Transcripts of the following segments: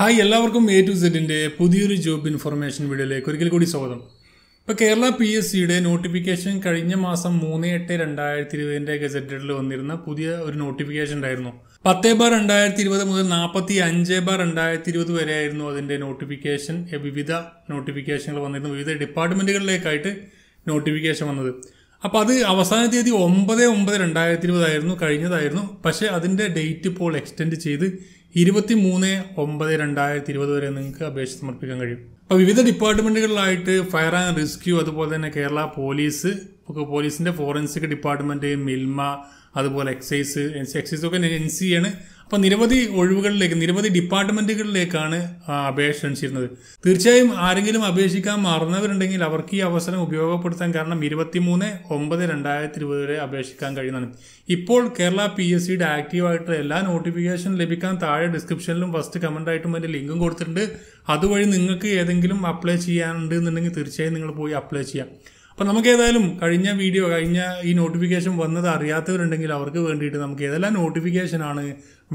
hi എല്ലാവർക്കും A to സെഡിൻ്റെ പുതിയൊരു job information വീഡിയോയിലേക്ക് ഒരിക്കൽ കൂടി സ്വാഗതം ഇപ്പോൾ കേരള പി എസ് സിയുടെ നോട്ടിഫിക്കേഷൻ കഴിഞ്ഞ മാസം മൂന്ന് എട്ട് രണ്ടായിരത്തി ഇരുപതിൻ്റെ ഗസറ്റഡിൽ വന്നിരുന്ന പുതിയ ഒരു നോട്ടിഫിക്കേഷൻ ഉണ്ടായിരുന്നു പത്ത് ബാർ രണ്ടായിരത്തി ഇരുപത് മുതൽ നാൽപ്പത്തി അഞ്ച് ബാർ രണ്ടായിരത്തി ഇരുപത് ആയിരുന്നു അതിൻ്റെ നോട്ടിഫിക്കേഷൻ വിവിധ നോട്ടിഫിക്കേഷനുകൾ വന്നിരുന്നു വിവിധ ഡിപ്പാർട്ട്മെൻറ്റുകളിലേക്കായിട്ട് നോട്ടിഫിക്കേഷൻ വന്നത് അപ്പോൾ അത് അവസാന തീയതി ഒമ്പത് ഒമ്പത് രണ്ടായിരത്തി ഇരുപതായിരുന്നു കഴിഞ്ഞതായിരുന്നു പക്ഷേ അതിൻ്റെ ഡേറ്റ് ഇപ്പോൾ എക്സ്റ്റെൻഡ് ചെയ്ത് ഇരുപത്തി മൂന്ന് ഒമ്പത് രണ്ടായിരത്തി ഇരുപത് വരെ നിങ്ങൾക്ക് അപേക്ഷ സമർപ്പിക്കാൻ കഴിയും അപ്പോൾ വിവിധ ഡിപ്പാർട്ട്മെൻറ്റുകളിലായിട്ട് ഫയർ ആൻഡ് റെസ്ക്യൂ അതുപോലെ തന്നെ കേരള പോലീസ് പോലീസിൻ്റെ ഫോറൻസിക് ഡിപ്പാർട്ട്മെൻറ്റ് മിൽമ അതുപോലെ എക്സൈസ് എക്സൈസ് ഒക്കെ എൻ സി ആണ് അപ്പോൾ നിരവധി ഒഴിവുകളിലേക്ക് നിരവധി ഡിപ്പാർട്ട്മെൻറ്റുകളിലേക്കാണ് അപേക്ഷ ക്ഷണിച്ചിരുന്നത് തീർച്ചയായും ആരെങ്കിലും അപേക്ഷിക്കാൻ മറന്നവരുണ്ടെങ്കിൽ അവർക്ക് ഈ അവസരം ഉപയോഗപ്പെടുത്താൻ കാരണം മൂന്ന് ഒമ്പത് രണ്ടായിരത്തി ഇരുപത് വരെ അപേക്ഷിക്കാൻ കഴിയുന്നതാണ് ഇപ്പോൾ കേരള പി എസ് സിയുടെ ആക്റ്റീവായിട്ടുള്ള എല്ലാ നോട്ടിഫിക്കേഷൻ ലഭിക്കാൻ താഴെ ഡിസ്ക്രിപ്ഷനിലും ഫസ്റ്റ് ആയിട്ടും അതിൻ്റെ ലിങ്കും കൊടുത്തിട്ടുണ്ട് അതുവഴി നിങ്ങൾക്ക് ഏതെങ്കിലും അപ്ലൈ ചെയ്യാനുണ്ട് എന്നുണ്ടെങ്കിൽ തീർച്ചയായും നിങ്ങൾ പോയി അപ്ലൈ ചെയ്യാം അപ്പം നമുക്ക് ഏതായാലും കഴിഞ്ഞ വീഡിയോ കഴിഞ്ഞ ഈ നോട്ടിഫിക്കേഷൻ വന്നത് അറിയാത്തവരുണ്ടെങ്കിൽ അവർക്ക് വേണ്ടിയിട്ട് നമുക്ക് ഏതെല്ലാം നോട്ടിഫിക്കേഷനാണ്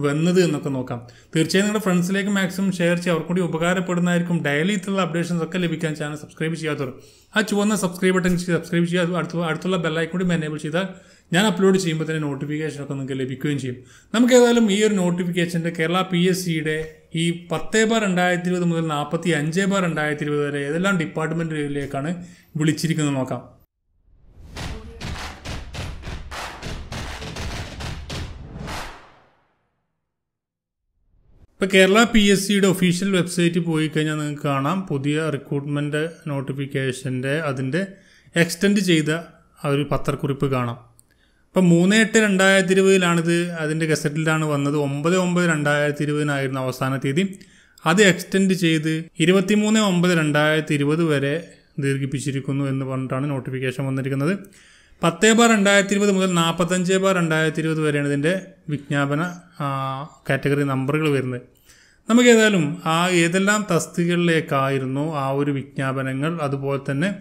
വന്നത് എന്നൊക്കെ നോക്കാം തീർച്ചയായും നിങ്ങളുടെ ഫ്രണ്ട്സിലേക്ക് മാക്സിമം ഷെയർ ചെയ്യുക അവർക്കും കൂടി ഉപകാരപ്പെടുന്നതായിരിക്കും ഡെയിലി ഇത്തരമുള്ള അപ്ഡേഷൻസ് ഒക്കെ ലഭിക്കാൻ ചാനൽ സബ്സ്ക്രൈബ് ചെയ്യാത്തവർ ആ ചുവന്ന സബ്സ്ക്രൈബ് ബട്ടൺ സബ്സ്ക്രൈബ് ചെയ്യുക അടുത്ത അടുത്തുള്ള ബെല്ലൈക്കും കൂടി എനേബിൾ ചെയ്താൽ ഞാൻ അപ്ലോഡ് ചെയ്യുമ്പോൾ തന്നെ നോട്ടിഫിക്കേഷനൊക്കെ നിങ്ങൾക്ക് ലഭിക്കുകയും ചെയ്യും നമുക്ക് ഏതായാലും ഈ ഒരു നോട്ടിഫിക്കേഷൻ്റെ കേരള പി എസ് സിയുടെ ഈ പത്ത് ബാർ രണ്ടായിരത്തി ഇരുപത് മുതൽ നാൽപ്പത്തി അഞ്ച് ബാർ രണ്ടായിരത്തി ഇരുപത് വരെ ഏതെല്ലാം ഡിപ്പാർട്ട്മെൻറ്റിലേക്കാണ് വിളിച്ചിരിക്കുന്നത് നോക്കാം ഇപ്പോൾ കേരള പി എസ് സിയുടെ ഒഫീഷ്യൽ വെബ്സൈറ്റിൽ പോയി കഴിഞ്ഞാൽ നിങ്ങൾക്ക് കാണാം പുതിയ റിക്രൂട്ട്മെൻറ്റ് നോട്ടിഫിക്കേഷൻ്റെ അതിൻ്റെ എക്സ്റ്റെൻഡ് ചെയ്ത ആ ഒരു പത്രക്കുറിപ്പ് കാണാം ഇപ്പം മൂന്ന് എട്ട് രണ്ടായിരത്തി ഇരുപതിലാണിത് അതിൻ്റെ ഗസറ്റിലാണ് വന്നത് ഒമ്പത് ഒമ്പത് രണ്ടായിരത്തി ഇരുപതിനായിരുന്നു അവസാന തീയതി അത് എക്സ്റ്റെൻഡ് ചെയ്ത് ഇരുപത്തി മൂന്ന് ഒമ്പത് രണ്ടായിരത്തി ഇരുപത് വരെ ദീർഘിപ്പിച്ചിരിക്കുന്നു എന്ന് പറഞ്ഞിട്ടാണ് നോട്ടിഫിക്കേഷൻ വന്നിരിക്കുന്നത് പത്ത് ബാർ രണ്ടായിരത്തി ഇരുപത് മുതൽ നാൽപ്പത്തഞ്ച് ബാർ രണ്ടായിരത്തി ഇരുപത് വരെയാണ് ഇതിൻ്റെ വിജ്ഞാപന കാറ്റഗറി നമ്പറുകൾ വരുന്നത് നമുക്ക് ഏതായാലും ആ ഏതെല്ലാം തസ്തികളിലേക്കായിരുന്നു ആ ഒരു വിജ്ഞാപനങ്ങൾ അതുപോലെ തന്നെ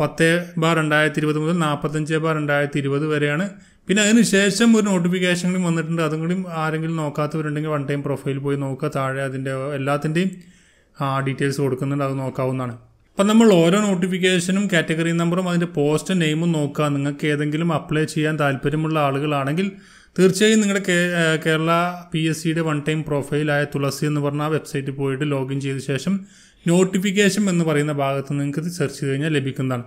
പത്ത് ബാർ രണ്ടായിരത്തി ഇരുപത് മുതൽ നാൽപ്പത്തഞ്ച് ബാർ രണ്ടായിരത്തി ഇരുപത് വരെയാണ് പിന്നെ അതിന് ശേഷം ഒരു നോട്ടിഫിക്കേഷനും വന്നിട്ടുണ്ട് അതും കൂടി ആരെങ്കിലും നോക്കാത്തവരുണ്ടെങ്കിൽ വൺ ടൈം പ്രൊഫൈൽ പോയി നോക്കുക താഴെ അതിൻ്റെ എല്ലാത്തിൻ്റെയും ഡീറ്റെയിൽസ് കൊടുക്കുന്നുണ്ട് അത് നോക്കാവുന്നതാണ് അപ്പം നമ്മൾ ഓരോ നോട്ടിഫിക്കേഷനും കാറ്റഗറി നമ്പറും അതിൻ്റെ പോസ്റ്റ് നെയിമും നോക്കുക നിങ്ങൾക്ക് ഏതെങ്കിലും അപ്ലൈ ചെയ്യാൻ താല്പര്യമുള്ള ആളുകളാണെങ്കിൽ തീർച്ചയായും നിങ്ങളുടെ കേരള പി എസ് സിയുടെ വൺ ടൈം പ്രൊഫൈലായ തുളസി എന്ന് പറഞ്ഞ വെബ്സൈറ്റിൽ പോയിട്ട് ലോഗിൻ ചെയ്ത ശേഷം നോട്ടിഫിക്കേഷൻ എന്ന് പറയുന്ന ഭാഗത്ത് നിങ്ങൾക്ക് ഇത് സെർച്ച് ചെയ്ത് കഴിഞ്ഞാൽ ലഭിക്കുന്നതാണ്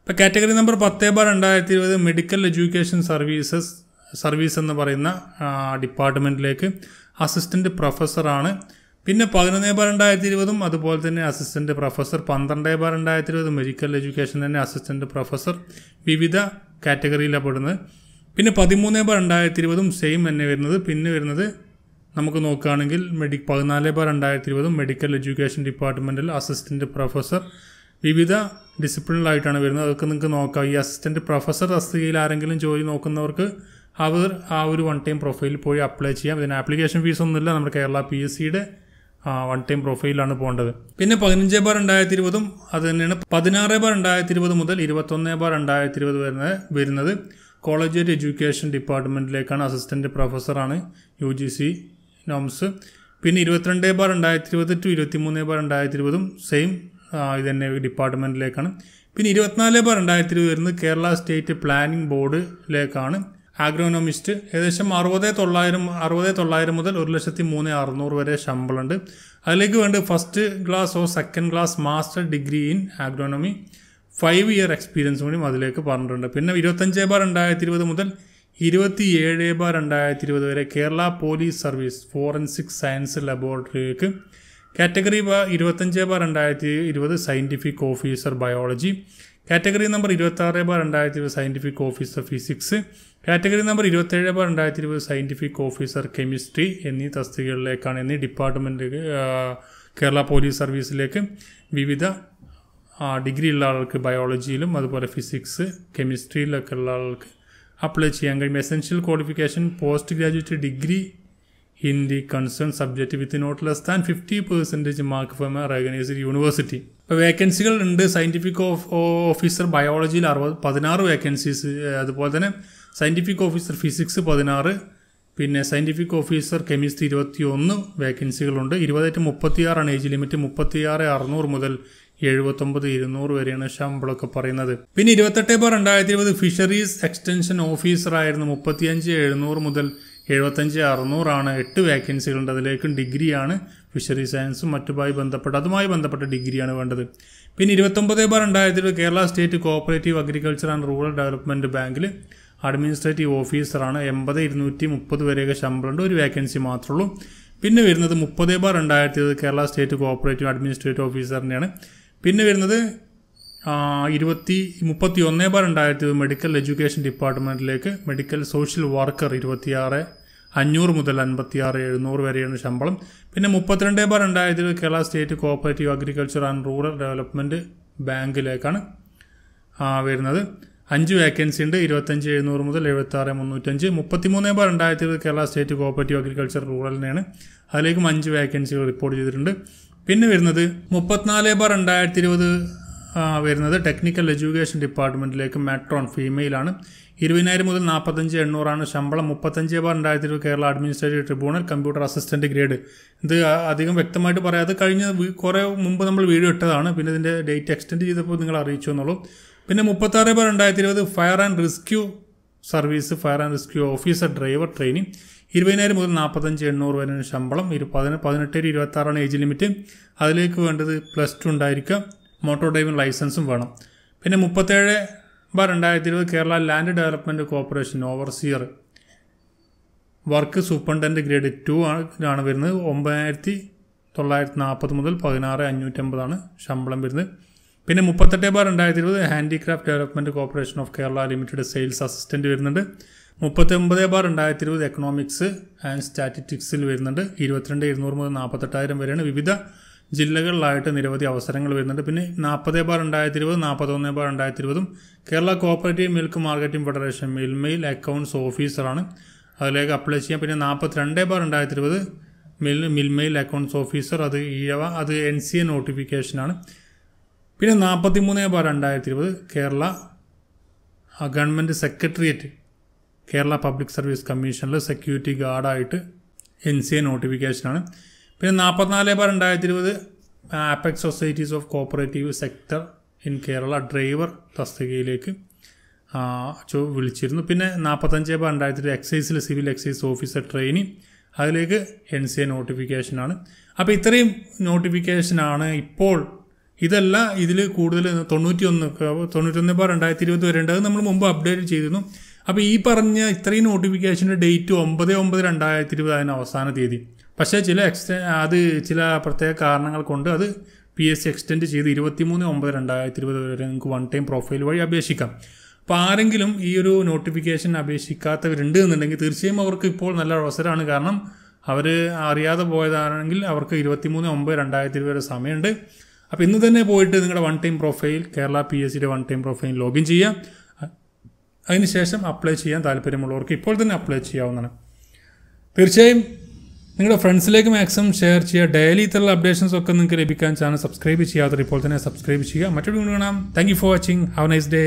ഇപ്പോൾ കാറ്റഗറി നമ്പർ പത്ത് ബാർ രണ്ടായിരത്തി ഇരുപത് മെഡിക്കൽ എഡ്യൂക്കേഷൻ സർവീസസ് സർവീസ് എന്ന് പറയുന്ന ഡിപ്പാർട്ട്മെൻറ്റിലേക്ക് അസിസ്റ്റൻ്റ് പ്രൊഫസറാണ് പിന്നെ പതിനൊന്ന് ബാർ രണ്ടായിരത്തി ഇരുപതും അതുപോലെ തന്നെ അസിസ്റ്റൻറ്റ് പ്രൊഫസർ പന്ത്രണ്ട് ബാർ രണ്ടായിരത്തി ഇരുപത് മെഡിക്കൽ എഡ്യൂക്കേഷൻ തന്നെ അസിസ്റ്റൻറ്റ് പ്രൊഫസർ വിവിധ കാറ്റഗറിയിലാണ് പെടുന്നത് പിന്നെ പതിമൂന്ന് ബാർ രണ്ടായിരത്തി ഇരുപതും സെയിം തന്നെ വരുന്നത് പിന്നെ വരുന്നത് നമുക്ക് നോക്കുകയാണെങ്കിൽ മെഡി പതിനാല് ബാർ രണ്ടായിരത്തി ഇരുപതും മെഡിക്കൽ എഡ്യൂക്കേഷൻ ഡിപ്പാർട്ട്മെൻറ്റിൽ അസിസ്റ്റൻറ്റ് പ്രൊഫസർ വിവിധ ഡിസിപ്ലിനായിട്ടാണ് വരുന്നത് അതൊക്കെ നിങ്ങൾക്ക് നോക്കാം ഈ അസിസ്റ്റൻറ്റ് പ്രൊഫസർ തസ്തികയിൽ ആരെങ്കിലും ജോലി നോക്കുന്നവർക്ക് അവർ ആ ഒരു വൺ ടൈം പ്രൊഫൈലിൽ പോയി അപ്ലൈ ചെയ്യാം ഇതിന് ആപ്ലിക്കേഷൻ ഫീസ് ഒന്നുമില്ല നമ്മുടെ കേരള പി എസ് സിയുടെ വൺ ടൈം പ്രൊഫൈലാണ് പോകേണ്ടത് പിന്നെ പതിനഞ്ച് ബാർ രണ്ടായിരത്തി ഇരുപതും അത് തന്നെയാണ് പതിനാറ് ബാർ രണ്ടായിരത്തി ഇരുപത് മുതൽ ഇരുപത്തൊന്ന് ബാർ രണ്ടായിരത്തി ഇരുപത് വരുന്നത് വരുന്നത് കോളേജ് എഡ്യൂക്കേഷൻ ഡിപ്പാർട്ട്മെൻറ്റിലേക്കാണ് അസിസ്റ്റൻറ്റ് പ്രൊഫസറാണ് യു ജി സി നോംസ് പിന്നെ ഇരുപത്തിരണ്ട് ബാർ രണ്ടായിരത്തി ഇരുപത് ടു ഇരുപത്തി മൂന്ന് ബാർ രണ്ടായിരത്തി ഇരുപതും സെയിം ഇത് തന്നെ ഡിപ്പാർട്ട്മെൻറ്റിലേക്കാണ് പിന്നെ ഇരുപത്തിനാല് ബാർ രണ്ടായിരത്തി ഇരുപത് വരുന്നത് കേരള സ്റ്റേറ്റ് പ്ലാനിംഗ് ബോർഡിലേക്കാണ് ആഗ്രോനോമിസ്റ്റ് ഏകദേശം അറുപത് തൊള്ളായിരം അറുപത് തൊള്ളായിരം മുതൽ ഒരു ലക്ഷത്തി മൂന്ന് അറുന്നൂറ് വരെ ശമ്പളമുണ്ട് അതിലേക്ക് വേണ്ട first class or second class master degree in agronomy five year experience കൂടിയും അതിലേക്ക് പറഞ്ഞിട്ടുണ്ട് പിന്നെ ഇരുപത്തഞ്ച് ബാർ രണ്ടായിരത്തി ഇരുപത് മുതൽ ഏഴ് ബാർ രണ്ടായിരത്തി ഇരുപത് വരെ Kerala police service forensic science ലബോറട്ടറിക്ക് കാറ്റഗറി ബാ ഇരുപത്തഞ്ച് ബാർ രണ്ടായിരത്തി ഇരുപത് scientific officer biology category number ഇരുപത്താറ് ബാർ രണ്ടായിരത്തി ഇരുപത് scientific officer physics category number ഇരുപത്തേഴ് ബാർ രണ്ടായിരത്തി ഇരുപത് സയൻറ്റിഫിക് ഓഫീസർ കെമിസ്ട്രി എന്നീ തസ്തികകളിലേക്കാണ് എന്നീ ഡിപ്പാർട്ട്മെൻറ്റ് കേരള പോലീസ് സർവീസിലേക്ക് വിവിധ ഡിഗ്രി ഉള്ള ആൾക്ക് ബയോളജിയിലും അതുപോലെ ഫിസിക്സ് കെമിസ്ട്രിയിലൊക്കെ ഉള്ള ആൾക്ക് അപ്ലൈ ചെയ്യാൻ കഴിയും essential qualification post graduate degree Hindi concern subject with not less than fifty percentage mark from a recognised university ഇപ്പോൾ വേക്കൻസികൾ ഉണ്ട് സയൻറ്റിഫിക് ഓഫ് ഓഫീസർ ബയോളജിയിൽ അറുപത് പതിനാറ് വേക്കൻസീസ് അതുപോലെ തന്നെ സയൻറ്റിഫിക് ഓഫീസർ ഫിസിക്സ് പതിനാറ് പിന്നെ സയൻറ്റിഫിക് ഓഫീസർ കെമിസ്ട്രി ഇരുപത്തി ഒന്ന് വേക്കൻസികളുണ്ട് ഇരുപതായിട്ട് മുപ്പത്തിയാറാണ് ഏജ് ലിമിറ്റ് മുപ്പത്തിയാറ് അറുന്നൂറ് മുതൽ എഴുപത്തൊമ്പത് ഇരുന്നൂറ് വരെയാണ് ശമ്പളമൊക്കെ പറയുന്നത് പിന്നെ ഇരുപത്തെട്ട് ബാർ രണ്ടായിരത്തി ഇരുപത് ഫിഷറീസ് എക്സ്റ്റൻഷൻ ഓഫീസറായിരുന്നു മുപ്പത്തിയഞ്ച് എഴുന്നൂറ് മുതൽ എഴുപത്തഞ്ച് അറുന്നൂറാണ് എട്ട് വേക്കൻസികളുണ്ട് അതിലേക്കും ഡിഗ്രിയാണ് ഫിഷറി സയൻസും മറ്റുമായി ബന്ധപ്പെട്ട് അതുമായി ബന്ധപ്പെട്ട ഡിഗ്രിയാണ് വേണ്ടത് പിന്നെ ഇരുപത്തൊമ്പത് ബാർ രണ്ടായിരത്തി ഇരുപത് Kerala state cooperative agriculture and rural development ബാങ്കിൽ അഡ്മിനിസ്ട്രേറ്റീവ് ഓഫീസറാണ് എൺപത് ഇരുന്നൂറ്റി മുപ്പത് വരെയൊക്കെ ശമ്പളമുണ്ട് ഒരു വേക്കൻസി മാത്രമുള്ളൂ പിന്നെ വരുന്നത് മുപ്പത് ബാർ രണ്ടായിരത്തി ഇരുപത് കേരള സ്റ്റേറ്റ് കോഓപ്പറേറ്റീവ് അഡ്മിനിസ്ട്രേറ്റീവ് ഓഫീസറിൻ്റെയാണ് പിന്നെ വരുന്നത് ഇരുപത്തി മുപ്പത്തി ഒന്ന് ബാർ രണ്ടായിരത്തി മെഡിക്കൽ എഡ്യൂക്കേഷൻ ഡിപ്പാർട്ട്മെൻറ്റിലേക്ക് മെഡിക്കൽ സോഷ്യൽ വർക്കർ ഇരുപത്തിയാറ് അഞ്ഞൂറ് മുതൽ അൻപത്തിയാറ് എഴുന്നൂറ് വരെയാണ് ശമ്പളം പിന്നെ മുപ്പത്തിരണ്ടേ ബാർ രണ്ടായിരത്തി ഇരുപത് Kerala state cooperative agriculture and rural development ബാങ്കിലേക്കാണ് വരുന്നത് അഞ്ച് വേക്കൻസി ഉണ്ട് ഇരുപത്തഞ്ച് എഴുന്നൂറ് മുതൽ എഴുപത്താറ് മുന്നൂറ്റഞ്ച് മുപ്പത്തിമൂന്ന് ബാർ രണ്ടായിരത്തി ഇരുപത് കേരള സ്റ്റേറ്റ് കോപ്പറേറ്റീവ് അഗ്രികൾച്ചർ റൂറലിനെയാണ് അതിലേക്കും അഞ്ച് വേക്കൻസികൾ റിപ്പോർട്ട് ചെയ്തിട്ടുണ്ട് പിന്നെ വരുന്നത് മുപ്പത്തിനാല് ബാർ രണ്ടായിരത്തി ഇരുപത് വരുന്നത് ടെക്നിക്കൽ എഡ്യൂക്കേഷൻ ഡിപ്പാർട്ട്മെൻറ്റിലേക്ക് മെട്രോൺ ഫീമെയിലാണ് ഇരുപതിനായിരം മുതൽ നാൽപ്പത്തഞ്ച് എണ്ണൂറാണ് ശമ്പളം മുപ്പത്തഞ്ച് ബാർ രണ്ടായിരത്തി ഇരുപത് Kerala administrative tribunal computer assistant grade ഇത് അധികം വ്യക്തമായിട്ട് പറയാതെ കഴിഞ്ഞ കുറേ മുമ്പ് നമ്മൾ വീഡിയോ ഇട്ടതാണ് പിന്നെ ഇതിൻ്റെ ഡേറ്റ് എക്സ്റ്റെൻഡ് ചെയ്തപ്പോൾ നിങ്ങൾ അറിയിച്ചു എന്നുള്ളൂ പിന്നെ മുപ്പത്താറ് പേർ രണ്ടായിരത്തി ഇരുപത് fire and rescue service fire and rescue officer driver training ഇരുപതിനായിരം മുതൽ നാൽപ്പത്തഞ്ച് എണ്ണൂറ് വരെ ശമ്പളം ഇരു പതിന ഇരുപത്തി ആറാണ് ഏജ് ലിമിറ്റ് അതിലേക്ക് വേണ്ടത് പ്ലസ് ടു ഉണ്ടായിരിക്കുക മോട്ടോർ ഡ്രൈവിംഗ് ലൈസൻസും വേണം പിന്നെ മുപ്പത്തേഴ് ബാർ രണ്ടായിരത്തി ഇരുപത് Kerala land development corporation overseer work superintendent grade two ആണ് വരുന്നത് ഒമ്പതിനായിരത്തി തൊള്ളായിരത്തി നാൽപ്പത് മുതൽ പതിനാറ് അഞ്ഞൂറ്റമ്പതാണ് ശമ്പളം വരുന്നത് പിന്നെ മുപ്പത്തെട്ട് ബാർ രണ്ടായിരത്തി ഇരുപത് handicraft development corporation of Kerala limited sales assistant വരുന്നുണ്ട് മുപ്പത്തൊമ്പത് ബാർ രണ്ടായിരത്തി ഇരുപത് എക്കണോമിക്സ് ആൻഡ് സ്റ്റാറ്റിസ്റ്റിക്സിൽ വരുന്നുണ്ട് ഇരുപത്തിരണ്ട് ഇരുന്നൂറ് മുതൽ നാൽപ്പത്തെട്ടായിരം വരെയാണ് വിവിധ ജില്ലകളിലായിട്ട് നിരവധി അവസരങ്ങൾ വരുന്നുണ്ട് പിന്നെ നാൽപ്പത് ബാർ രണ്ടായിരത്തി ഇരുപത് നാൽപ്പത്തൊന്ന് ബാർ രണ്ടായിരത്തി ഇരുപതും Kerala cooperative milk marketing federation മിൽമയിൽ അക്കൗണ്ട്സ് ഓഫീസറാണ് അതിലേക്ക് അപ്ലൈ ചെയ്യാം പിന്നെ നാൽപ്പത്തിരണ്ട് ബാർ രണ്ടായിരത്തി ഇരുപത് മിൽ മിൽമയിൽ അക്കൗണ്ട്സ് ഓഫീസർ അത് ഈഴവ അത് എൻ സി എ നോട്ടിഫിക്കേഷനാണ് പിന്നെ നാൽപ്പത്തി മൂന്ന് ബാർ രണ്ടായിരത്തി ഇരുപത് Kerala government secretariat Kerala public service കമ്മീഷനിൽ സെക്യൂരിറ്റി ഗാർഡായിട്ട് എൻ സി എ നോട്ടിഫിക്കേഷനാണ് പിന്നെ നാൽപ്പത്തിനാല് ബാർ രണ്ടായിരത്തി ഇരുപത് apex societies of cooperative sector in Kerala driver തസ്തികയിലേക്ക് വിളിച്ചിരുന്നു പിന്നെ നാൽപ്പത്തഞ്ച് ബാർ രണ്ടായിരത്തി ഇരുപത് എക്സൈസിൽ സിവിൽ എക്സൈസ് ഓഫീസർ ട്രെയിനിങ് അതിലേക്ക് എൻ സി എ നോട്ടിഫിക്കേഷനാണ് അപ്പോൾ ഇത്രയും നോട്ടിഫിക്കേഷനാണ് ഇപ്പോൾ ഇതല്ല ഇതിൽ കൂടുതൽ തൊണ്ണൂറ്റി ഒന്ന് തൊണ്ണൂറ്റി പാർ രണ്ടായിരത്തി ഇരുപത് വരെ ഉണ്ട് അത് നമ്മൾ മുമ്പ് അപ്ഡേറ്റ് ചെയ്തിരുന്നു അപ്പോൾ ഈ പറഞ്ഞ ഇത്രയും നോട്ടിഫിക്കേഷൻ്റെ ഡേറ്റ് ഒമ്പത് ഒമ്പത് രണ്ടായിരത്തി ഇരുപത് അതിന് അവസാന തീയതി പക്ഷേ ചില എക്സ്റ്റെ അത് ചില പ്രത്യേക കാരണങ്ങൾ കൊണ്ട് അത് പി എസ് സി എക്സ്റ്റെൻഡ് ചെയ്ത് ഇരുപത്തി മൂന്ന് ഒമ്പത് രണ്ടായിരത്തി ഇരുപത് വരെ നിങ്ങൾക്ക് വൺ ടൈം പ്രൊഫൈൽ വഴി അപേക്ഷിക്കാം അപ്പോൾ ആരെങ്കിലും ഈ ഒരു നോട്ടിഫിക്കേഷൻ അപേക്ഷിക്കാത്തവരുണ്ട് എന്നുണ്ടെങ്കിൽ തീർച്ചയായും അവർക്ക് ഇപ്പോൾ നല്ല അവസരമാണ് കാരണം അവർ അറിയാതെ പോയതാണെങ്കിൽ അവർക്ക് ഇരുപത്തി മൂന്ന് ഒമ്പത് രണ്ടായിരത്തി ഇരുപത് വരെ സമയമുണ്ട് അപ്പോൾ ഇന്ന് തന്നെ പോയിട്ട് നിങ്ങളുടെ one time profile Kerala P S സിയുടെ വൺ ടൈം പ്രൊഫൈൽ ലോഗിൻ ചെയ്യാം അതിനുശേഷം അപ്ലൈ ചെയ്യാൻ താല്പര്യമുള്ളവർക്ക് ഇപ്പോൾ തന്നെ അപ്ലൈ ചെയ്യാവുന്നതാണ് തീർച്ചയായും നിങ്ങളുടെ ഫ്രണ്ട്സിലേക്ക് മാക്സിമം ഷെയർ ചെയ്യുക ഡെയിലി ഇത്തരത്തിലുള്ള അപ്ഡേഷൻസ് ഒക്കെ നിങ്ങൾക്ക് ലഭിക്കാൻ ചാനൽ സബ്സ്ക്രൈബ് ചെയ്യാത്തവർ ഇപ്പോൾ തന്നെ സബ്സ്ക്രൈബ് ചെയ്യുക മറ്റൊരു വീഡിയോ കാണാം thank you for watching have nice day